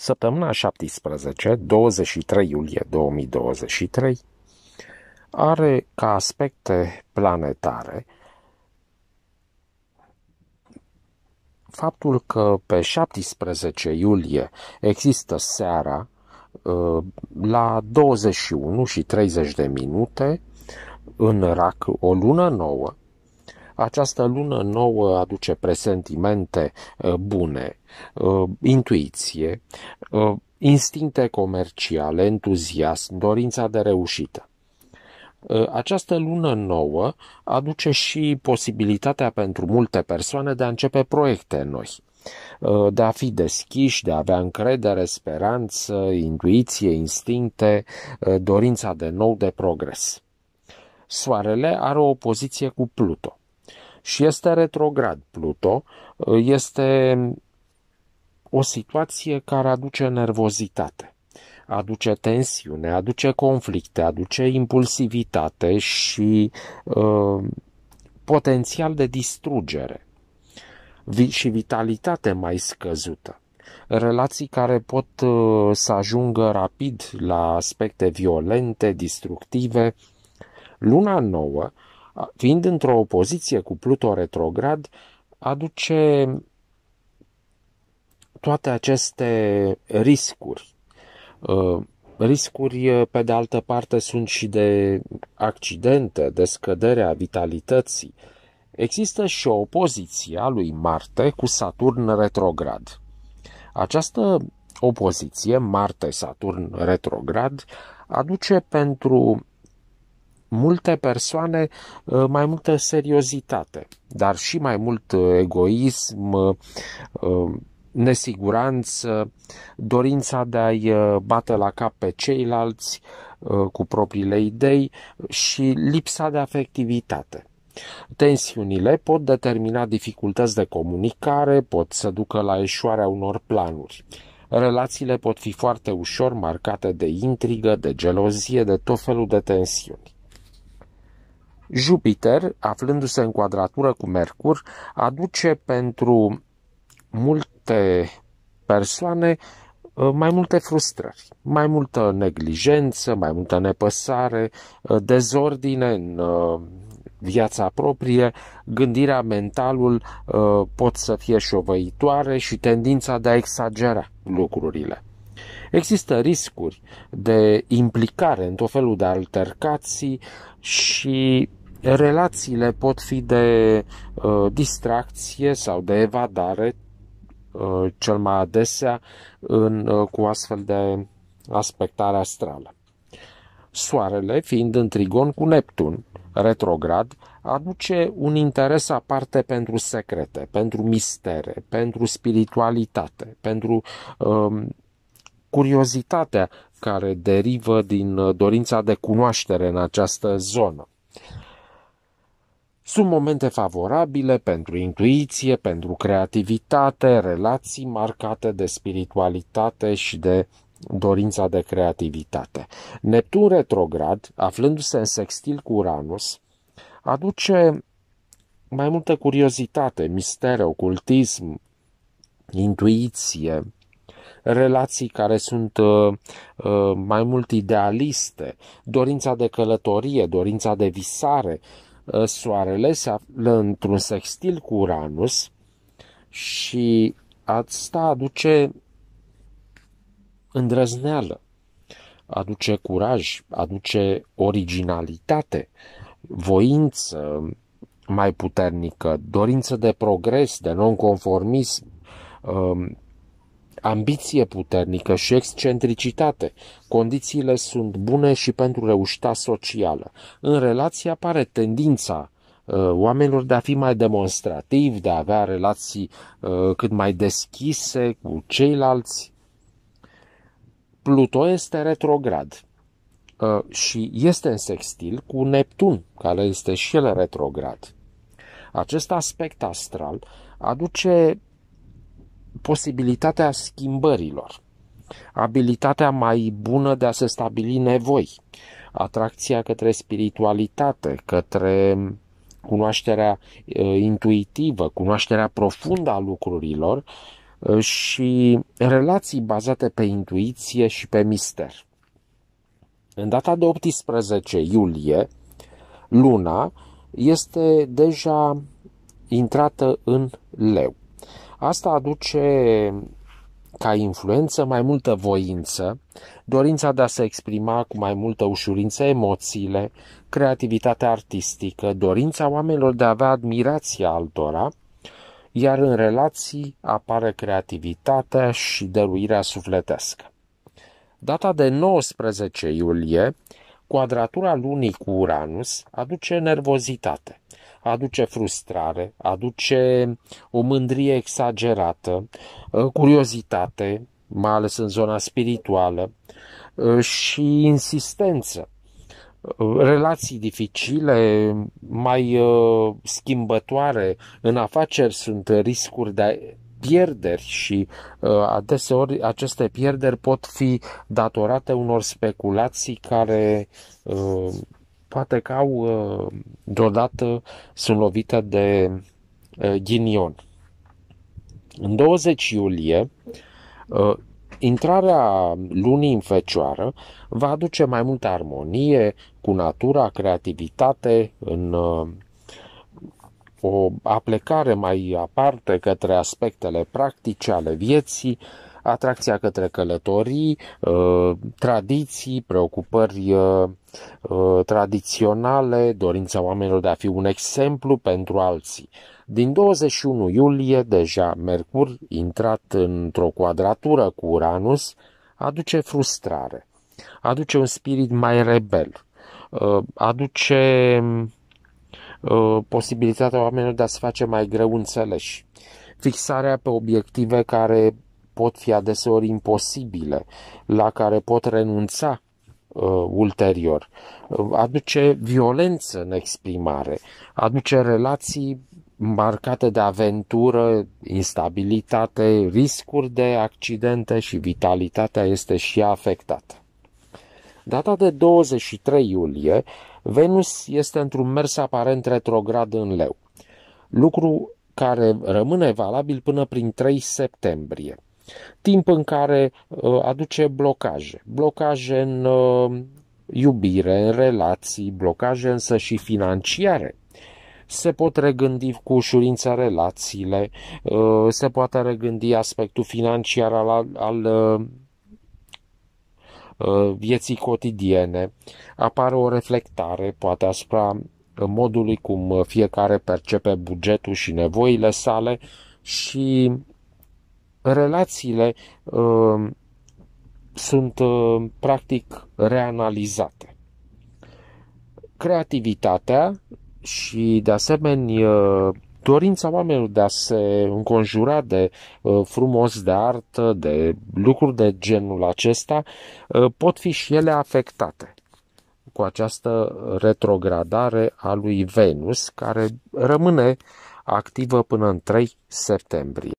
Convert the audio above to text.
Săptămâna 17, 23 iulie 2023, are ca aspecte planetare faptul că pe 17 iulie există seara uh, la 21 și 30 de minute în RAC o lună nouă această lună nouă aduce presentimente uh, bune, uh, intuiție, uh, instincte comerciale, entuziasm, dorința de reușită. Această lună nouă aduce și posibilitatea pentru multe persoane de a începe proiecte noi, de a fi deschiși, de a avea încredere, speranță, intuiție, instincte, dorința de nou, de progres. Soarele are o poziție cu Pluto și este retrograd Pluto, este o situație care aduce nervozitate, aduce tensiune, aduce conflicte, aduce impulsivitate și uh, potențial de distrugere și vitalitate mai scăzută. Relații care pot uh, să ajungă rapid la aspecte violente, destructive. Luna nouă fiind într-o opoziție cu Pluto retrograd, aduce toate aceste riscuri. Riscuri, pe de altă parte, sunt și de accidente, de scăderea vitalității. Există și o opoziție a lui Marte cu Saturn retrograd. Această opoziție, Marte-Saturn retrograd, aduce pentru multe persoane uh, mai multă seriozitate, dar și mai mult uh, egoism, uh, nesiguranță, dorința de a-i bate la cap pe ceilalți cu propriile idei și lipsa de afectivitate. Tensiunile pot determina dificultăți de comunicare, pot să ducă la eșoarea unor planuri. Relațiile pot fi foarte ușor marcate de intrigă, de gelozie, de tot felul de tensiuni. Jupiter, aflându-se în quadratură cu Mercur, aduce pentru multe persoane uh, mai multe frustrări, mai multă neglijență, mai multă nepăsare, uh, dezordine în uh, viața proprie, gândirea, mentalul pot să fie șovăitoare și tendința de a exagera lucrurile. Există riscuri de implicare în tot felul de altercații și relațiile pot fi de uh, distracție sau de evadare uh, cel mai adesea în, uh, cu astfel de aspectare astrală. Soarele, fiind în trigon cu Neptun, retrograd, aduce un interes aparte pentru secrete, pentru mistere, pentru spiritualitate, pentru uh, curiozitatea care derivă din uh, dorința de cunoaștere în această zonă. Sunt momente favorabile pentru intuiție, pentru creativitate, relații marcate de spiritualitate și de dorința de creativitate. Neptun retrograd, aflându-se în sextil cu Uranus, aduce mai multă curiozitate, mister, ocultism, intuiție, relații care sunt uh, uh, mai mult idealiste, dorința de călătorie, dorința de visare, uh, Uh, soarele se află într-un sextil cu Uranus și asta aduce îndrăzneală, aduce curaj, aduce originalitate, voință mai puternică, dorință de progres, de nonconformism, um, ambiție puternică și excentricitate. Condițiile sunt bune și pentru reușita socială. În relație apare tendința uh, oamenilor de a fi mai demonstrativ, de a avea relații uh, cât mai deschise cu ceilalți. Pluto este retrograd uh, și este în sextil cu Neptun, care este și el retrograd. Acest aspect astral aduce posibilitatea schimbărilor, abilitatea mai bună de a se stabili nevoi, atracția către spiritualitate, către cunoașterea intuitivă, cunoașterea profundă a lucrurilor și relații bazate pe intuiție și pe mister. În data de 18 iulie, luna este deja intrată în leu. Asta aduce ca influență mai multă voință, dorința de a se exprima cu mai multă ușurință emoțiile, creativitatea artistică, dorința oamenilor de a avea admirația altora, iar în relații apare creativitatea și dăruirea sufletească. Data de 19 iulie, quadratura lunii cu Uranus aduce nervozitate aduce frustrare, aduce o mândrie exagerată, uh, curiozitate, mai ales în zona spirituală, uh, și insistență. Uh, relații dificile, mai schimbătoare în afaceri sunt riscuri de pierderi și adeseori aceste pierderi pot fi datorate unor speculații care poate că au uh, deodată sunt lovite de uh, ghinion. În 20 iulie, uh, intrarea lunii în fecioară va aduce mai multă armonie cu natura, creativitate în o aplecare mai aparte către aspectele practice ale vieții, atracția către călătorii, uh, tradiții, preocupări uh, uh, tradiționale, dorința oamenilor de a fi un exemplu pentru alții. Din 21 iulie, deja Mercur, intrat într-o quadratură cu Uranus, aduce frustrare, aduce un spirit mai rebel, aduce posibilitatea oamenilor de a se face mai greu înțeleși, fixarea pe obiective care pot fi adeseori imposibile, la care pot renunța uh, ulterior. Aduce violență în exprimare, aduce relații marcate de aventură, instabilitate, riscuri de accidente și vitalitatea este și afectată. Data de 23 iulie, Venus este într-un mers aparent retrograd în leu, lucru care rămâne valabil până prin 3 septembrie. Timp în care uh, aduce blocaje. Blocaje în uh, iubire, în relații, blocaje însă și financiare. Se pot regândi cu ușurință relațiile, uh, se poate regândi aspectul financiar al, al vieții cotidiene, apare o reflectare, poate asupra modului cum fiecare percepe bugetul și nevoile sale și relațiile uh, sunt uh, practic reanalizate. Creativitatea și, de asemenea, uh, dorința oamenilor de a se înconjura de uh, frumos, de artă, de lucruri de genul acesta, uh, pot fi și ele afectate cu această retrogradare a lui Venus, care rămâne activă până în 3 septembrie.